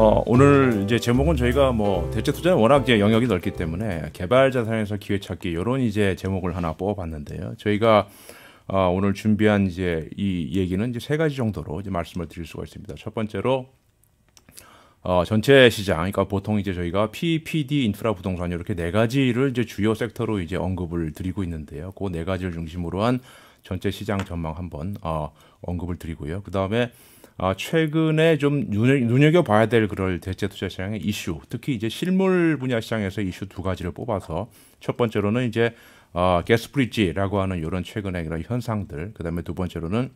어, 오늘 이제 제목은 저희가 뭐 대체 투자는 워낙 이제 영역이 넓기 때문에 개발 자산에서 기회 찾기 이런 이제 제목을 하나 뽑아봤는데요. 저희가 어, 오늘 준비한 이제 이 얘기는 이제 세 가지 정도로 이제 말씀을 드릴 수가 있습니다. 첫 번째로 어, 전체 시장, 그러니까 보통 이제 저희가 PPD 인프라 부동산 이렇게 네 가지를 이제 주요 섹터로 이제 언급을 드리고 있는데요. 그 네 가지를 중심으로 한 전체 시장 전망 한번 어, 언급을 드리고요. 그 다음에 아, 최근에 좀 눈여겨 봐야 될 그럴 대체 투자 시장의 이슈, 특히 이제 실물 분야 시장에서 이슈 두 가지를 뽑아서 첫 번째로는 이제 어, 아, 게스 프리지라고 하는 이런 최근의 이런 현상들, 그다음에 두 번째로는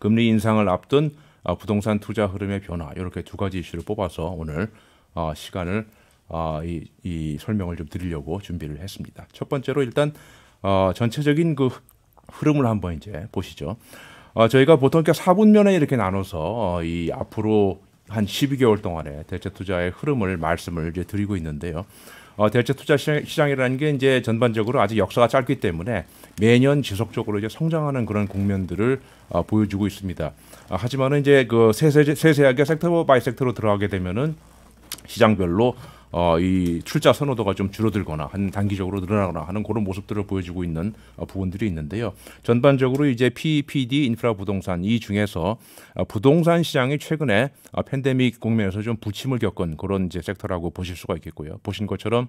금리 인상을 앞둔 어, 부동산 투자 흐름의 변화 이렇게 두 가지 이슈를 뽑아서 오늘 어, 시간을 어, 이, 이 설명을 좀 드리려고 준비를 했습니다. 첫 번째로 일단 어, 전체적인 그 흐름을 한번 이제 보시죠. 어, 저희가 보통 이렇게 4분면에 이렇게 나눠서 어, 이 앞으로 한 12개월 동안에 대체 투자의 흐름을 말씀을 이제 드리고 있는데요. 어, 대체 투자 시장, 이라는게 이제 전반적으로 아직 역사가 짧기 때문에 매년 지속적으로 이제 성장하는 그런 국면들을 어, 보여주고 있습니다. 아, 하지만 이제 그 세세, 세세하게 섹터 바이 섹터로 들어가게 되면은 시장별로 어, 이 출자 선호도가 좀 줄어들거나 한 단기적으로 늘어나거나 하는 그런 모습들을 보여주고 있는 어, 부분들이 있는데요. 전반적으로 이제 PPD 인프라 부동산 이 중에서 어, 부동산 시장이 최근에 어, 팬데믹 국면에서 좀 부침을 겪은 그런 이제 섹터라고 보실 수가 있겠고요. 보신 것처럼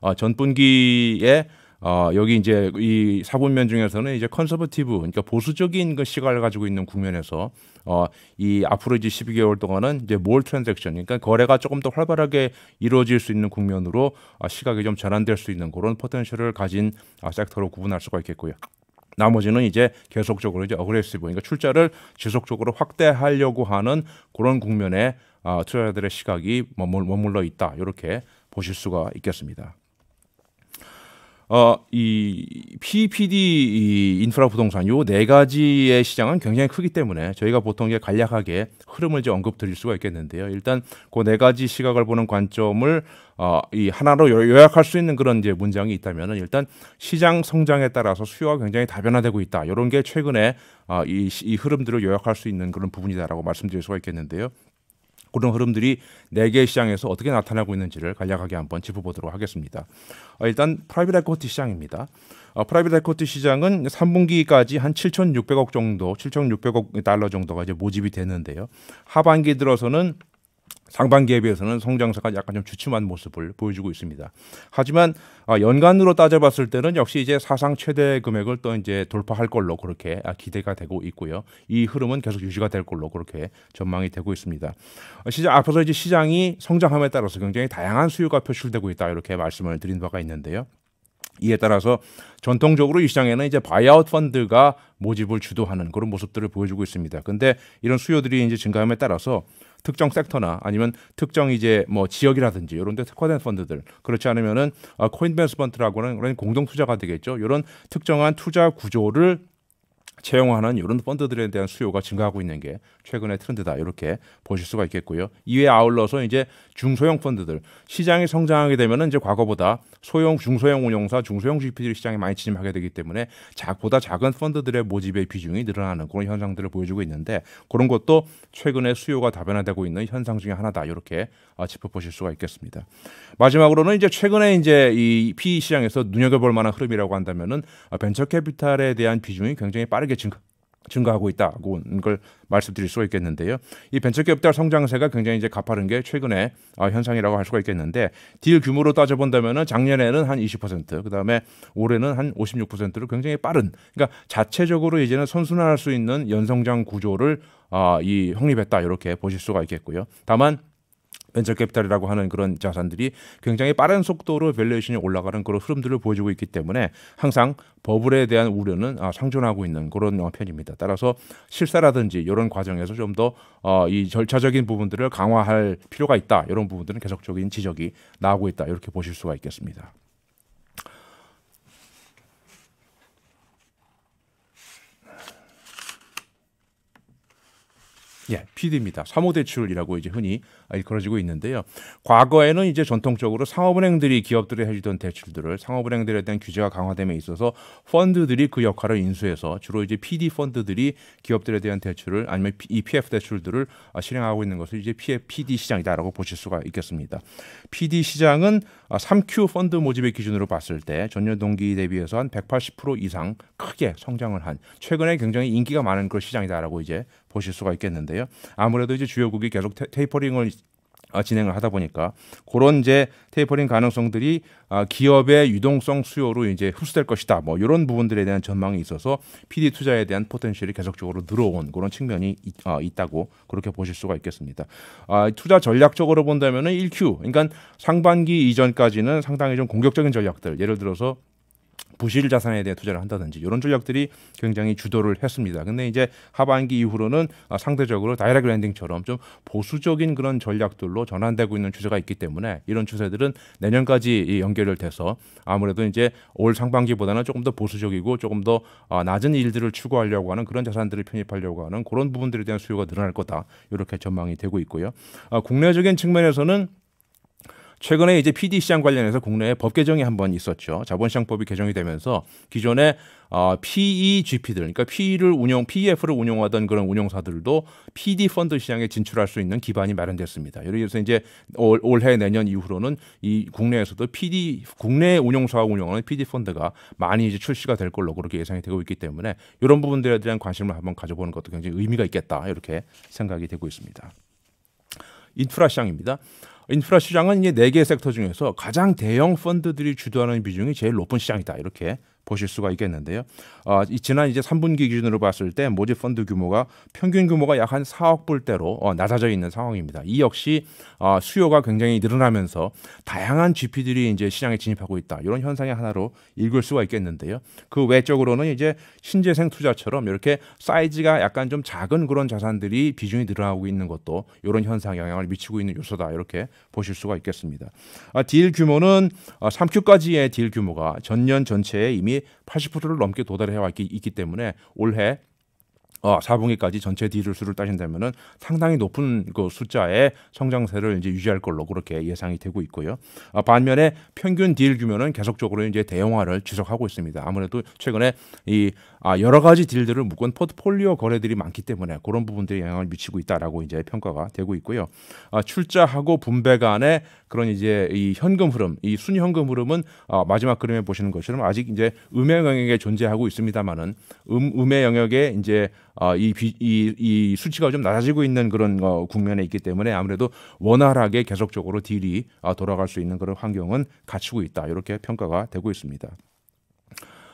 어, 전 분기에 어, 여기 이제 이 사분면 중에서는 이제 컨서버티브 그러니까 보수적인 그 시각을 가지고 있는 국면에서 어, 이 앞으로 이제 12개월 동안은 이제 몰 트랜잭션 그러니까 거래가 조금 더 활발하게 이루어질 수 있는 국면으로 어, 시각이 좀 전환될 수 있는 그런 포텐셜을 가진 어, 섹터로 구분할 수가 있겠고요. 나머지는 이제 계속적으로 이제 어그레시브 그러니까 출자를 지속적으로 확대하려고 하는 그런 국면에 어, 투자자들의 시각이 머물, 머물러 있다 이렇게 보실 수가 있겠습니다. 어, 이 PPD 이 인프라 부동산 요네 가지의 시장은 굉장히 크기 때문에 저희가 보통 이제 간략하게 흐름을 이제 언급 드릴 수가 있겠는데요. 일단 그 네 가지 시각을 보는 관점을 어, 이 하나로 요약할 수 있는 그런 이제 문장이 있다면은 일단 시장 성장에 따라서 수요가 굉장히 다변화되고 있다. 요런게 최근에 어, 이, 이 흐름들을 요약할 수 있는 그런 부분이다라고 말씀드릴 수가 있겠는데요. 그런 흐름들이 4개 시장에서 어떻게 나타나고 있는지를 간략하게 한번 짚어보도록 하겠습니다. 어, 일단 프라이빗 에코티 시장입니다. 어, 프라이빗 에코티 시장은 3분기까지 한 7,600억 정도, 7,600억 달러 정도가 이제 모집이 되는데요. 하반기 들어서는 상반기에 비해서는 성장세가 약간 좀 주춤한 모습을 보여주고 있습니다. 하지만 아, 연간으로 따져봤을 때는 역시 이제 사상 최대 금액을 또 이제 돌파할 걸로 그렇게 아, 기대가 되고 있고요. 이 흐름은 계속 유지가 될 걸로 그렇게 전망이 되고 있습니다. 시장 앞에서 이제 시장이 성장함에 따라서 굉장히 다양한 수요가 표출되고 있다 이렇게 말씀을 드린 바가 있는데요. 이에 따라서 전통적으로 이 시장에는 이제 바이아웃 펀드가 모집을 주도하는 그런 모습들을 보여주고 있습니다. 근데 이런 수요들이 이제 증가함에 따라서 특정 섹터나 아니면 특정 이제 뭐 지역이라든지 이런 데 특화된 펀드들 그렇지 않으면은 어, 코인베스 펀트라고는 그런 공동 투자가 되겠죠. 이런 특정한 투자 구조를 채용하는 이런 펀드들에 대한 수요가 증가하고 있는 게 최근의 트렌드다 이렇게 보실 수가 있겠고요. 이외 아울러서 이제 중소형 펀드들 시장이 성장하게 되면 이제 과거보다 소형 중소형 운용사 중소형 GP들 시장에 많이 진입하게 되기 때문에 작보다 작은 펀드들의 모집의 비중이 늘어나는 그런 현상들을 보여주고 있는데 그런 것도 최근에 수요가 다변화되고 있는 현상 중에 하나다 이렇게 아, 짚어보실 수가 있겠습니다. 마지막으로는 이제 최근에 이제 이 PE 시장에서 눈여겨볼 만한 흐름이라고 한다면은 아, 벤처 캐피탈에 대한 비중이 굉장히 빠르게 증가. 증가하고 있다고 걸 말씀드릴 수가 있겠는데요. 이 벤처기업들 성장세가 굉장히 이제 가파른 게 최근의 어, 현상이라고 할 수가 있겠는데 딜 규모로 따져본다면 작년에는 한20% 그다음에 올해는 한 56%로 굉장히 빠른 그러니까 자체적으로 이제는 선순환할 수 있는 연성장 구조를 어, 이 확립했다 이렇게 보실 수가 있겠고요. 다만 벤처 캐피탈이라고 하는 그런 자산들이 굉장히 빠른 속도로 밸류에이션이 올라가는 그런 흐름들을 보여주고 있기 때문에 항상 버블에 대한 우려는 아, 상존하고 있는 그런 어, 편입니다. 따라서 실사라든지 이런 과정에서 좀 더이 어, 절차적인 부분들을 강화할 필요가 있다. 이런 부분들은 계속적인 지적이 나오고 있다. 이렇게 보실 수가 있겠습니다. 예, PD입니다. 사모대출이라고 이제 흔히 일컬어지고 있는데요. 과거에는 이제 전통적으로 상업은행들이 기업들에 해주던 대출들을 상업은행들에 대한 규제가 강화됨에 있어서 펀드들이 그 역할을 인수해서 주로 이제 PD 펀드들이 기업들에 대한 대출을 아니면 EPF 대출들을 실행하고 있는 것을 이제 PD 시장이다라고 보실 수가 있겠습니다. PD 시장은 3Q 아, 펀드 모집의 기준으로 봤을 때 전년 동기 대비해서 한 180% 이상 크게 성장을 한 최근에 굉장히 인기가 많은 그런 시장이다라고 이제 보실 수가 있겠는데요. 아무래도 이제 주요국이 계속 테, 테이퍼링을 아, 진행을 하다 보니까 그런 이제 테이퍼링 가능성들이 아, 기업의 유동성 수요로 이제 흡수될 것이다. 뭐 이런 부분들에 대한 전망이 있어서 PD 투자에 대한 포텐셜이 계속적으로 늘어온 그런 측면이 아, 있다고 그렇게 보실 수가 있겠습니다. 투자 전략적으로 본다면은 1Q 그러니까 상반기 이전까지는 상당히 좀 공격적인 전략들 예를 들어서 부실 자산에 대해 투자를 한다든지 이런 전략들이 굉장히 주도를 했습니다. 근데 이제 하반기 이후로는 아, 상대적으로 다이렉트 랜딩처럼 좀 보수적인 그런 전략들로 전환되고 있는 추세가 있기 때문에 이런 추세들은 내년까지 연결돼서 을 아무래도 이제 올 상반기보다는 조금 더 보수적이고 조금 더 아, 낮은 일들을 추구하려고 하는 그런 자산들을 편입하려고 하는 그런 부분들에 대한 수요가 늘어날 거다 이렇게 전망이 되고 있고요. 아, 국내적인 측면에서는 최근에 이제 PD 시장 관련해서 국내에 법 개정이 한번 있었죠. 자본시장법이 개정이 되면서 기존에 어, PEGP들, 그러니까 PE를 운영, PEF를 운영하던 그런 운용사들도 PD 펀드 시장에 진출할 수 있는 기반이 마련됐습니다. 예를 들어서 이제 올, 올해 내년 이후로는 이 국내에서도 PD 국내 운용사와 운영하는 PD 펀드가 많이 이제 출시가 될 걸로 그렇게 예상이 되고 있기 때문에 이런 부분들에 대한 관심을 한번 가져보는 것도 굉장히 의미가 있겠다 이렇게 생각이 되고 있습니다. 인프라 시장입니다. 인프라 시장은 이제 네개 섹터 중에서 가장 대형 펀드들이 주도하는 비중이 제일 높은 시장이다. 이렇게 보실 수가 있겠는데요. 어, 지난 이제 3분기 기준으로 봤을 때 모집 펀드 규모가 평균 규모가 약 한 4억 불대로 어, 낮아져 있는 상황입니다. 이 역시 어, 수요가 굉장히 늘어나면서 다양한 GP들이 이제 시장에 진입하고 있다. 이런 현상의 하나로 읽을 수가 있겠는데요. 그 외적으로는 이제 신재생 투자처럼 이렇게 사이즈가 약간 좀 작은 그런 자산들이 비중이 늘어나고 있는 것도 이런 현상 영향을 미치고 있는 요소다. 이렇게 보실 수가 있겠습니다. 아, 딜 규모는 어, 아, 3Q까지의 딜 규모가 전년 전체에 이미 80%를 넘게 도달해 와 있기 때문에 올해 어, 4분기까지 전체 딜을 수를 따진다면은 상당히 높은 그 숫자의 성장세를 이제 유지할 걸로 그렇게 예상이 되고 있고요. 아, 반면에 평균 딜 규모는 계속적으로 이제 대형화를 지속하고 있습니다. 아무래도 최근에 이 아, 여러 가지 딜들을 묶은 포트폴리오 거래들이 많기 때문에 그런 부분들이 영향을 미치고 있다라고 이제 평가가 되고 있고요. 아, 출자하고 분배 간의 그런 이제 이 현금 흐름, 이순 현금 흐름은 아, 마지막 그림에 보시는 것처럼 아직 이제 음의 영역에 존재하고 있습니다만은 음, 음의 영역에 이제 아, 이, 이, 이 수치가 좀 낮아지고 있는 그런 어, 국면에 있기 때문에 아무래도 원활하게 계속적으로 딜이 아, 돌아갈 수 있는 그런 환경은 갖추고 있다 이렇게 평가가 되고 있습니다.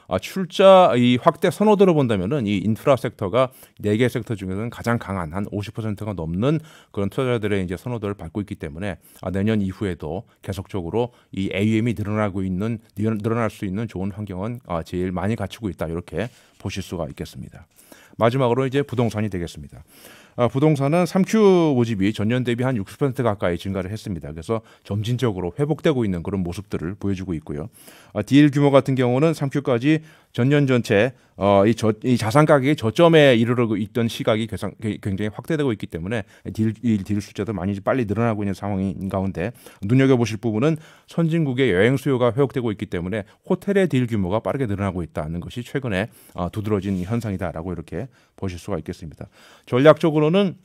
아, 출자 이 확대 선호도를 본다면은 이 인프라 섹터가 네 개 섹터 중에서는 가장 강한 한 50%가 넘는 그런 투자자들의 이제 선호도를 받고 있기 때문에 아, 내년 이후에도 계속적으로 이 AUM이 늘어나고 있는 늘어날 수 있는 좋은 환경은 아, 제일 많이 갖추고 있다 이렇게 보실 수가 있겠습니다. 마지막으로 이제 부동산이 되겠습니다. 아, 부동산은 3Q 모집이 전년 대비 한60% 가까이 증가를 했습니다. 그래서 점진적으로 회복되고 있는 그런 모습들을 보여주고 있고요. 딜 아, 규모 같은 경우는 3Q까지 전년 전체 어, 이, 저, 이 자산 가격이 저점에 이르르고 있던 시각이 계산, 굉장히 확대되고 있기 때문에 딜, 딜 숫자도 많이 빨리 늘어나고 있는 상황인 가운데 눈여겨보실 부분은 선진국의 여행 수요가 회복되고 있기 때문에 호텔의 딜 규모가 빠르게 늘어나고 있다는 것이 최근에 어, 두드러진 현상이다라고 이렇게 보실 수가 있겠습니다. 전략적으로는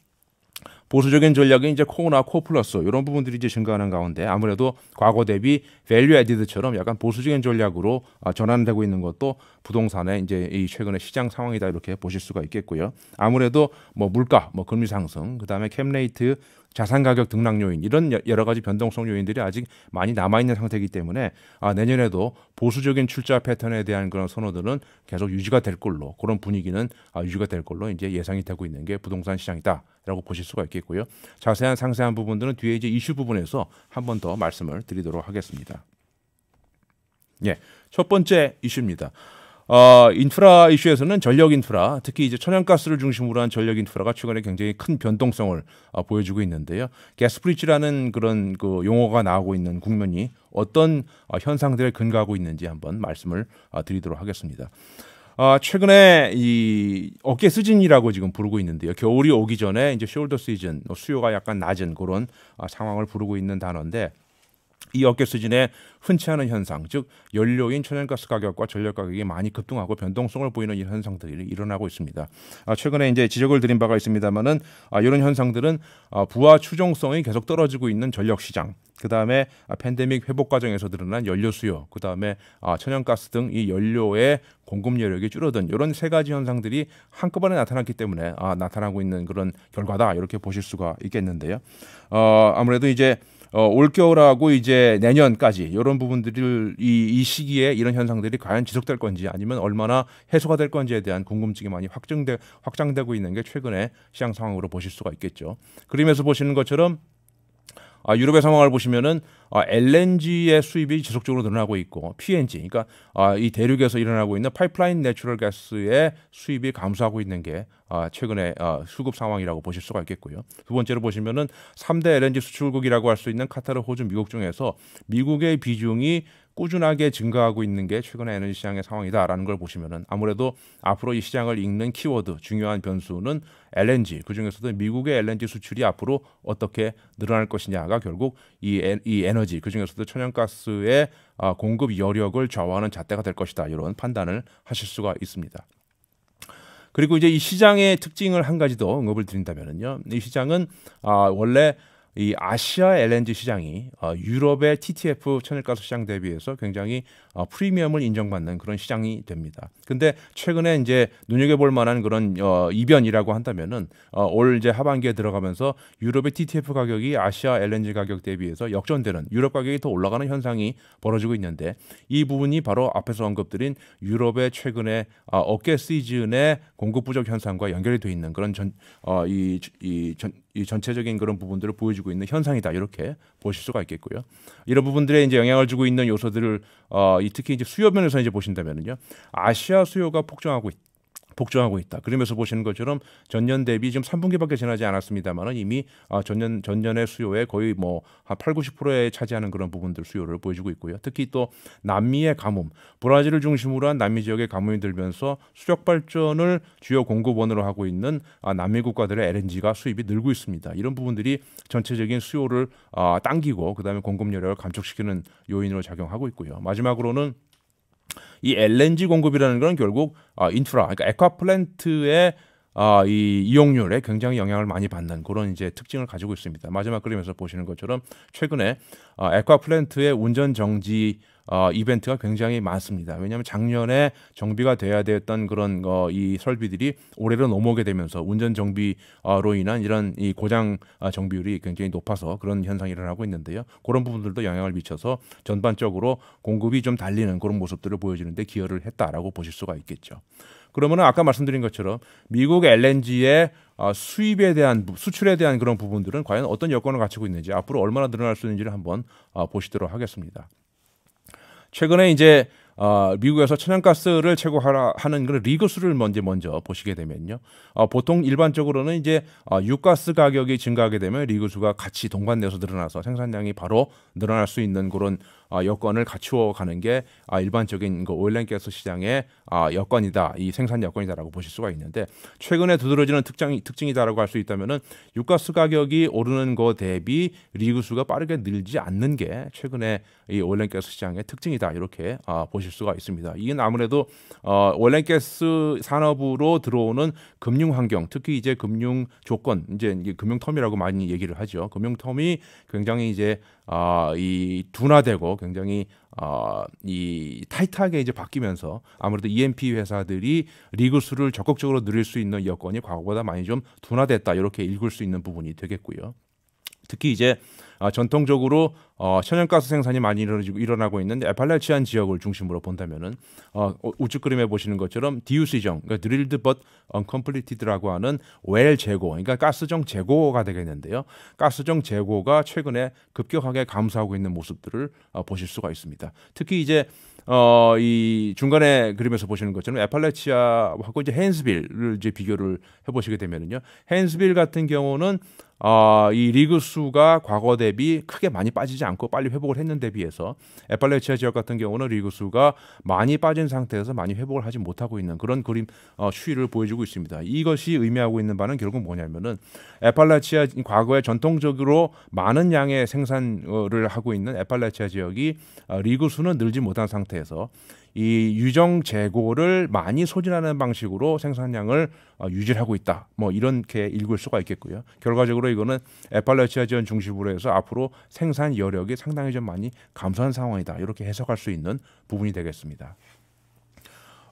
보수적인 전략이 이제 코어나 코어 플러스 이런 부분들이 이제 증가하는 가운데 아무래도 과거 대비 밸류 에디드처럼 약간 보수적인 전략으로 아, 전환되고 있는 것도 부동산의 이제 이 최근의 시장 상황이다 이렇게 보실 수가 있겠고요. 아무래도 뭐 물가, 뭐 금리 상승, 그다음에 캡레이트 자산 가격 등락 요인 이런 여러 가지 변동성 요인들이 아직 많이 남아 있는 상태이기 때문에 아, 내년에도 보수적인 출자 패턴에 대한 그런 선호들은 계속 유지가 될 걸로 그런 분위기는 아, 유지가 될 걸로 이제 예상이 되고 있는 게 부동산 시장이다라고 보실 수가 있겠. 있겠고요. 자세한 상세한 부분들은 뒤에 이제 이슈 부분에서 한 번 더 말씀을 드리도록 하겠습니다. 예, 첫 번째 이슈입니다. 어, 인프라 이슈에서는 전력 인프라, 특히 이제 천연가스를 중심으로 한 전력 인프라가 최근에 굉장히 큰 변동성을 어, 보여주고 있는데요. 게스프리치라는 그런 그 용어가 나오고 있는 국면이 어떤 어, 현상들에 근거하고 있는지 한번 말씀을 어, 드리도록 하겠습니다. 아, 최근에 이 어깨 수진이라고 지금 부르고 있는데요. 겨울이 오기 전에 이제 숄더 시즌 수요가 약간 낮은 그런 아, 상황을 부르고 있는 단어인데 이 업계 수준의 흔치 않은 현상, 즉 연료인 천연가스 가격과 전력 가격이 많이 급등하고 변동성을 보이는 이런 현상들이 일어나고 있습니다. 아, 최근에 이제 지적을 드린 바가 있습니다만은 아, 이런 현상들은 아, 부하 추종성이 계속 떨어지고 있는 전력 시장, 그 다음에 아, 팬데믹 회복 과정에서 드러난 연료 수요, 그 다음에 아, 천연가스 등 이 연료의 공급 여력이 줄어든 이런 세 가지 현상들이 한꺼번에 나타났기 때문에 아, 나타나고 있는 그런 결과다 이렇게 보실 수가 있겠는데요. 어, 아무래도 이제 어, 올겨울하고 이제 내년까지 이런 부분들을 이, 이 시기에 이런 현상들이 과연 지속될 건지 아니면 얼마나 해소가 될 건지에 대한 궁금증이 많이 확정되 확장되고 있는 게 최근의 시장 상황으로 보실 수가 있겠죠. 그림에서 보시는 것처럼 아, 유럽의 상황을 보시면은 아, LNG의 수입이 지속적으로 늘어나고 있고 PNG, 그러니까 아, 이 대륙에서 일어나고 있는 파이프라인 내추럴 가스의 수입이 감소하고 있는 게 아, 최근의 아, 수급 상황이라고 보실 수가 있겠고요. 두 번째로 보시면은 3대 LNG 수출국이라고 할 수 있는 카타르, 호주, 미국 중에서 미국의 비중이 꾸준하게 증가하고 있는 게최근 에너지 시장의 상황이다라는 걸 보시면은 아무래도 앞으로 이 시장을 읽는 키워드 중요한 변수는 LNG 그 중에서도 미국의 LNG 수출이 앞으로 어떻게 늘어날 것이냐가 결국 이, 에, 이 에너지 그 중에서도 천연가스의 아, 공급 여력을 좌우하는 잣대가 될 것이다 이런 판단을 하실 수가 있습니다. 그리고 이제 이 시장의 특징을 한 가지 더 언급을 드린다면은요, 이 시장은 아, 원래 이 아시아 LNG 시장이 어, 유럽의 TTF 천일가스 시장 대비해서 굉장히 어, 프리미엄을 인정받는 그런 시장이 됩니다. 근데 최근에 이제 눈여겨볼 만한 그런 어, 이변이라고 한다면은 어, 올 이제 하반기에 들어가면서 유럽의 TTF 가격이 아시아 LNG 가격 대비해서 역전되는 유럽 가격이 더 올라가는 현상이 벌어지고 있는데 이 부분이 바로 앞에서 언급드린 유럽의 최근에 어, 어깨 시즌의 공급 부족 현상과 연결이 돼 있는 그런 전이이전 어, 이 전체적인 그런 부분들을 보여주고 있는 현상이다 이렇게 보실 수가 있겠고요. 이런 부분들에 이제 영향을 주고 있는 요소들을 어, 이 특히 이제 수요 면에서 이제 보신다면요 아시아 수요가 폭증하고 있다. 복종하고 있다. 그러면서 보시는 것처럼 전년 대비 지금 3분기밖에 지나지 않았습니다만은 이미 아, 전년 전년의 수요에 거의 뭐 한 8, 90%에 차지하는 그런 부분들 수요를 보여주고 있고요. 특히 또 남미의 가뭄, 브라질을 중심으로 한 남미 지역의 가뭄이 들면서 수력 발전을 주요 공급원으로 하고 있는 아, 남미 국가들의 LNG가 수입이 늘고 있습니다. 이런 부분들이 전체적인 수요를 아, 당기고 그다음에 공급 여력을 감축시키는 요인으로 작용하고 있고요. 마지막으로는 이 LNG 공급이라는 건 결국 어, 인프라, 그러니까 에콰플랜트의 아, 이 이용률에 굉장히 영향을 많이 받는 그런 이제 특징을 가지고 있습니다. 마지막 그림에서 보시는 것처럼 최근에 아, 에콰플랜트의 운전 정지 어, 이벤트가 굉장히 많습니다. 왜냐하면 작년에 정비가 돼야 되었던 그런 어, 이 설비들이 올해로 넘어오게 되면서 운전 정비로 인한 이런 이 고장 아, 정비율이 굉장히 높아서 그런 현상이 일어나고 있는데요. 그런 부분들도 영향을 미쳐서 전반적으로 공급이 좀 달리는 그런 모습들을 보여주는데 기여를 했다라고 보실 수가 있겠죠. 그러면 아까 말씀드린 것처럼 미국 LNG의 아, 수입에 대한 수출에 대한 그런 부분들은 과연 어떤 여건을 갖추고 있는지 앞으로 얼마나 늘어날 수 있는지를 한번 아, 보시도록 하겠습니다. 최근에 이제 어, 미국에서 천연가스를 최고하는 그 리그수를 먼저 먼저 보시게 되면요. 어, 보통 일반적으로는 이제 어, 유가스 가격이 증가하게 되면 리그수가 같이 동반돼서 늘어나서 생산량이 바로 늘어날 수 있는 그런 아, 여건을 갖추어 가는 게 아, 일반적인 그 오일앤가스 시장의 아, 여건이다, 이 생산 여건이다라고 보실 수가 있는데 최근에 두드러지는 특징 특징이다라고 할 수 있다면은 유가스 가격이 오르는 거 대비 리그 수가 빠르게 늘지 않는 게 최근에 이 오일앤가스 시장의 특징이다 이렇게 보실 수가 있습니다. 이건 아무래도 어, 오일앤가스 산업으로 들어오는 금융 환경, 특히 이제 금융 조건, 이제 금융 텀이라고 많이 얘기를 하죠. 금융 텀이 굉장히 이제 이 둔화되고 굉장히 어, 이 타이트하게 이제 바뀌면서 아무래도 EMP 회사들이 리그 수를 적극적으로 늘릴 수 있는 여건이 과거보다 많이 좀 둔화됐다 이렇게 읽을 수 있는 부분이 되겠고요. 특히 이제 아, 전통적으로 어, 천연가스 생산이 많이 이어지고 일어나고 있는데 에팔레치안 지역을 중심으로 본다면은 어, 어 우측 그림에 보시는 것처럼 디우스정, 그러니까 드릴드 벗 언컴플리티드라고 하는 웰 재고, 그러니까 가스정 재고가 되겠는데요. 가스정 재고가 최근에 급격하게 감소하고 있는 모습들을 어, 보실 수가 있습니다. 특히 이제 어, 이 중간에 그림에서 보시는 것처럼 에팔레치아하고 이제 헨스빌을 이제 비교를 해보시게 되면은요. 헨스빌 같은 경우는 어, 이 리그 수가 과거 대 대비 크게 많이 빠지지 않고 빨리 회복을 했는 데 비해서 에팔레치아 지역 같은 경우는 리그수가 많이 빠진 상태에서 많이 회복을 하지 못하고 있는 그런 그림 어, 추이를 보여주고 있습니다. 이것이 의미하고 있는 바는 결국 뭐냐면은 에팔레치아 과거에 전통적으로 많은 양의 생산을 하고 있는 에팔레치아 지역이 어, 리그수는 늘지 못한 상태에서 이 유정 재고를 많이 소진하는 방식으로 생산량을 어, 유지하고 있다. 뭐 이렇게 읽을 수가 있겠고요. 결과적으로 이거는 에팔레치아 지원 중심으로 해서 앞으로 생산 여력이 상당히 좀 많이 감소한 상황이다. 이렇게 해석할 수 있는 부분이 되겠습니다.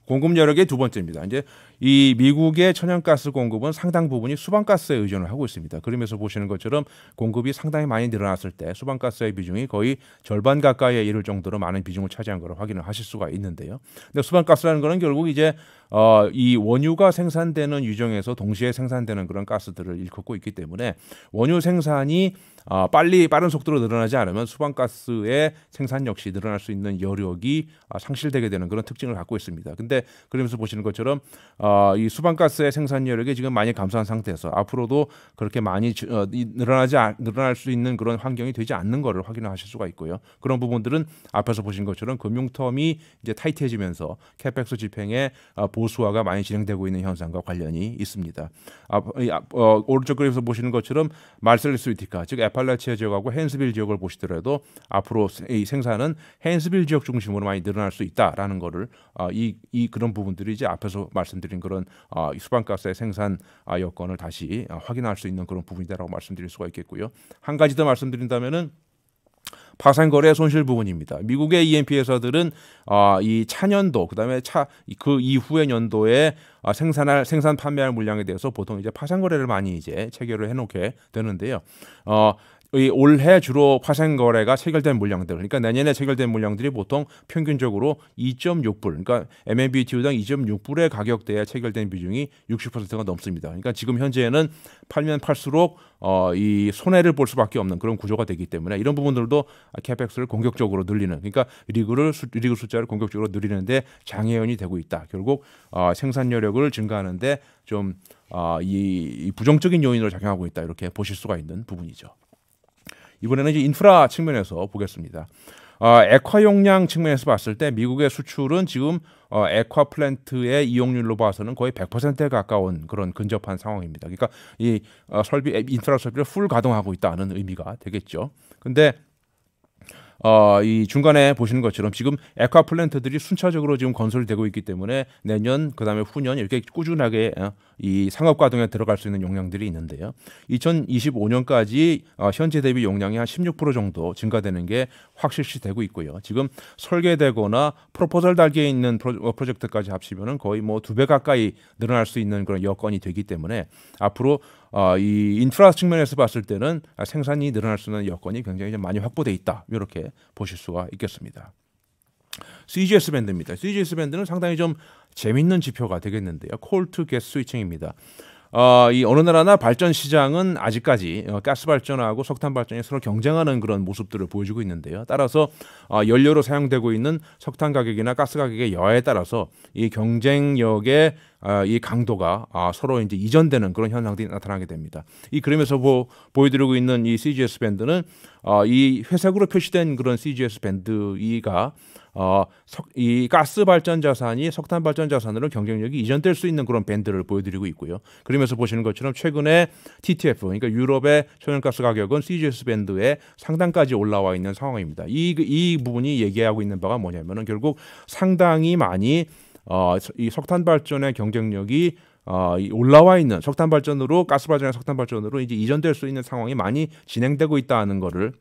공급 여력의 두 번째입니다. 이제 이 미국의 천연가스 공급은 상당 부분이 수방가스에 의존을 하고 있습니다. 그러면서 보시는 것처럼 공급이 상당히 많이 늘어났을 때 수방가스의 비중이 거의 절반 가까이에 이를 정도로 많은 비중을 차지한 것을 확인을 하실 수가 있는데요. 근데 수방가스라는 것은 결국 이제 어, 이 원유가 생산되는 유정에서 동시에 생산되는 그런 가스들을 일컫고 있기 때문에 원유 생산이 어, 빨리 빠른 속도로 늘어나지 않으면 수방가스의 생산 역시 늘어날 수 있는 여력이 어, 상실되게 되는 그런 특징을 갖고 있습니다. 근데 그러면서 보시는 것처럼 어, 어, 이 수방가스의 생산여력이 지금 많이 감소한 상태에서 앞으로도 그렇게 많이 어, 늘어나지 늘어날 수 있는 그런 환경이 되지 않는 것을 확인하실 수가 있고요. 그런 부분들은 앞에서 보신 것처럼 금융텀이 이제 타이트해지면서 캐펙스 집행의 어, 보수화가 많이 진행되고 있는 현상과 관련이 있습니다. 오른쪽 그림에서 보시는 것처럼 말셀리스 위티카 즉 에팔라치아 지역하고 헨스빌 지역을 보시더라도 앞으로 이 생산은 헨스빌 지역 중심으로 많이 늘어날 수 있다라는 것을 이, 이 그런 부분들이 이제 앞에서 말씀드린 만어진 그런 아, 수방가스의 생산 아, 여건을 다시 아, 확인할 수 있는 그런 부분이다라고 말씀드릴 수가 있겠고요. 한 가지 더 말씀드린다면은 파산 거래 손실 부분입니다. 미국의 E&P 회사들은 어, 이 차년도 그다음에 차그 이후의 연도에 어, 아, 생산할 생산 판매할 물량에 대해서 보통 이제 파산 거래를 많이 이제 체결을 해놓게 되는데요. 어, 올해 주로 파생 거래가 체결된 물량들 그러니까 내년에 체결된 물량들이 보통 평균적으로 2.6불 그러니까 MNB TU당 2.6불의 가격대에 체결된 비중이 60%가 넘습니다. 그러니까 지금 현재는 팔면 팔수록 어, 이 손해를 볼 수밖에 없는 그런 구조가 되기 때문에 이런 부분들도 캐펙스를 공격적으로 늘리는 그러니까 리그를 리그 숫자를 공격적으로 늘리는데 장애연이 되고 있다. 결국 어, 생산여력을 증가하는데 좀이 어, 부정적인 요인으로 작용하고 있다 이렇게 보실 수가 있는 부분이죠. 이번에는 이제 인프라 측면에서 보겠습니다. 어, 아, 액화 용량 측면에서 봤을 때 미국의 수출은 지금 어, 액화 플랜트의 이용률로 봐서는 거의 100%에 가까운 그런 근접한 상황입니다. 그러니까 이 어, 설비 인프라 설비를 풀 가동하고 있다는 의미가 되겠죠. 근데 어, 이 중간에 보시는 것처럼 지금 액화 플랜트들이 순차적으로 지금 건설되고 있기 때문에 내년 그다음에 후년 이렇게 꾸준하게 어, 이 상업 가동에 들어갈 수 있는 용량들이 있는데요. 2025년까지 어, 현재 대비 용량이 한 16% 정도 증가되는 게 확실시 되고 있고요. 지금 설계되거나 프로포절 단계에 있는 프로, 어, 젝트까지 합치면은 거의 뭐 두 배 가까이 늘어날 수 있는 그런 여건이 되기 때문에 앞으로 어, 이 인프라 측면에서 봤을 때는 아, 생산이 늘어날 수 있는 여건이 굉장히 좀 많이 확보돼 있다 이렇게 보실 수가 있겠습니다. CGS 밴드입니다. CGS 밴드는 상당히 좀 재밌는 지표가 되겠는데요. 콜투 게스 스위칭입니다. 어, 이 어느 나라나 발전 시장은 아직까지 어, 가스 발전하고 석탄 발전이 서로 경쟁하는 그런 모습들을 보여주고 있는데요. 따라서 어, 연료로 사용되고 있는 석탄 가격이나 가스 가격의 여하에 따라서 이 경쟁력의 어, 이 강도가 아, 서로 이제 이전되는 그런 현상들이 나타나게 됩니다. 이 그림에서 보, 보여드리고 있는 이 CGS 밴드는 어, 이 회색으로 표시된 그런 CGS 밴드가 어, 석, 이 가스 발전 자산이 석탄 발전 자산으로 경쟁력이 이전될 수 있는 그런 밴드를 보여드리고 있고요. 그러면서 보시는 것처럼 최근에 TTF 그러니까 유럽의 천연가스 가격은 CGS 밴드의 상당까지 올라와 있는 상황입니다. 이 이 부분이 얘기하고 있는 바가 뭐냐면은 결국 상당히 많이 어, 이 석탄 발전의 경쟁력이 어, 올라와 있는 석탄 발전으로 가스 발전의 석탄 발전으로 이제 이전될 수 있는 상황이 많이 진행되고 있다는 거를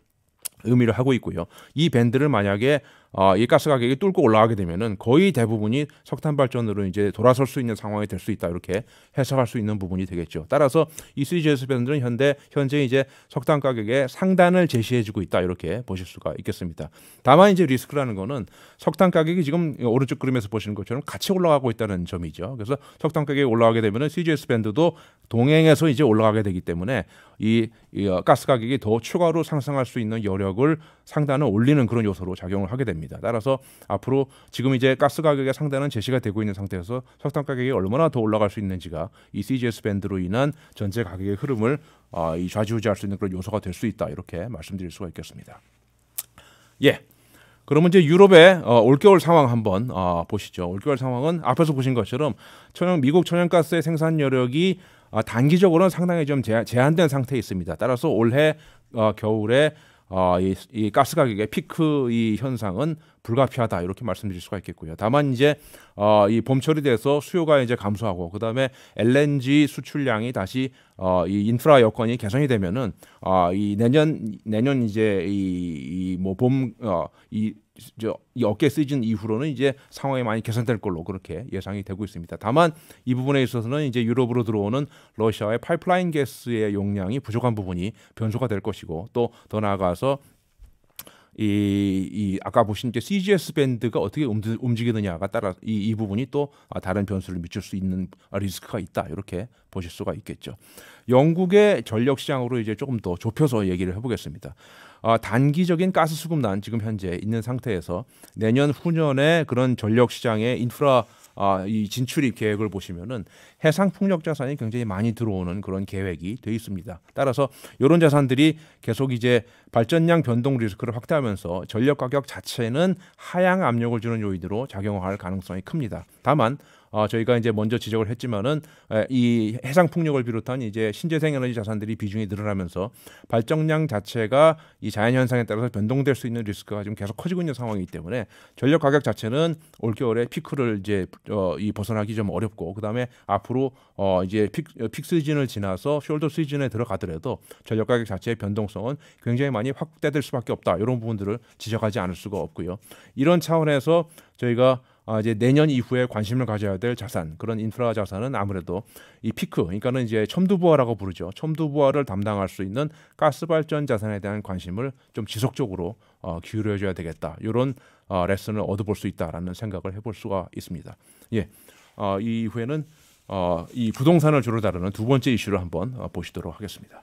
의미를 하고 있고요. 이 밴드를 만약에 아, 이 가스 가격이 뚫고 올라가게 되면은 거의 대부분이 석탄 발전으로 이제 돌아설 수 있는 상황이 될 수 있다 이렇게 해석할 수 있는 부분이 되겠죠. 따라서 ECGS 변들은 현대 현재 이제 석탄 가격의 상단을 제시해주고 있다 이렇게 보실 수가 있겠습니다. 다만 이제 리스크라는 거는 석탄 가격이 지금 오른쪽 그림에서 보시는 것처럼 같이 올라가고 있다는 점이죠. 그래서 석탄 가격이 올라가게 되면은 CGS 밴드도 동행해서 이제 올라가게 되기 때문에 이, 이 어, 가스 가격이 더 추가로 상승할 수 있는 여력을 상단을 올리는 그런 요소로 작용을 하게 됩니다. 따라서 앞으로 지금 이제 가스 가격의 상단은 제시가 되고 있는 상태에서 석탄 가격이 얼마나 더 올라갈 수 있는지가 이 CGS 밴드로 인한 전체 가격의 흐름을 어, 이 좌지우지할 수 있는 그런 요소가 될 수 있다 이렇게 말씀드릴 수가 있겠습니다. 예. 그러면 이제 유럽의 어, 올겨울 상황 한번 어, 보시죠. 올겨울 상황은 앞에서 보신 것처럼 천연 미국 천연가스의 생산 여력이 아, 단기적으로는 상당히 좀 제한된 상태에 있습니다. 따라서 올해 어, 겨울에 어, 이, 이 가스 가격의 피크 이 현상은 불가피하다 이렇게 말씀드릴 수가 있겠고요. 다만 이제 어, 이 봄철이 돼서 수요가 이제 감소하고 그다음에 LNG 수출량이 다시 어, 이 인프라 여건이 개선이 되면은 어, 이 내년 내년 이제 이뭐봄이 뭐 어, 이, 저, 어깨 시즌 이후로는 이제 상황이 많이 개선될 걸로 그렇게 예상이 되고 있습니다. 다만 이 부분에 있어서는 이제 유럽으로 들어오는 러시아의 파이프라인 가스의 용량이 부족한 부분이 변수가 될 것이고 또 더 나아가서 이, 이 아까 보신 게 CGS 밴드가 어떻게 움직이느냐가 따라 이, 이 부분이 또 다른 변수를 미칠 수 있는 리스크가 있다 이렇게 보실 수가 있겠죠. 영국의 전력 시장으로 이제 조금 더 좁혀서 얘기를 해보겠습니다. 아, 단기적인 가스 수급난 지금 현재 있는 상태에서 내년 후년에 그런 전력 시장의 인프라 아, 이 진출입 계획을 보시면은 해상 풍력 자산이 굉장히 많이 들어오는 그런 계획이 되어 있습니다. 따라서 이런 자산들이 계속 이제 발전량 변동 리스크를 확대하면서 전력 가격 자체는 하향 압력을 주는 요인으로 작용할 가능성이 큽니다. 다만 어, 저희가 이제 먼저 지적을 했지만은 에, 이 해상 풍력을 비롯한 이제 신재생 에너지 자산들이 비중이 늘어나면서 발전량 자체가 이 자연 현상에 따라서 변동될 수 있는 리스크가 지금 계속 커지고 있는 상황이기 때문에 전력 가격 자체는 올겨울에 피크를 이제 어, 이 벗어나기 좀 어렵고 그다음에 앞으로 어, 이제 픽, 어, 픽 시즌을 지나서 숄더 시즌에 들어가더라도 전력 가격 자체의 변동성은 굉장히 많이 확대될 수밖에 없다. 이런 부분들을 지적하지 않을 수가 없고요. 이런 차원에서 저희가 아, 이제 내년 이후에 관심을 가져야 될 자산 그런 인프라 자산은 아무래도 이 피크 그러니까는 이제 첨두부화라고 부르죠 첨두부화를 담당할 수 있는 가스 발전 자산에 대한 관심을 좀 지속적으로 어, 기울여줘야 되겠다 이런 어, 레슨을 얻어볼 수 있다라는 생각을 해볼 수가 있습니다 예 어, 이후에는 어, 이 부동산을 주로 다루는 두 번째 이슈를 한번 어, 보시도록 하겠습니다.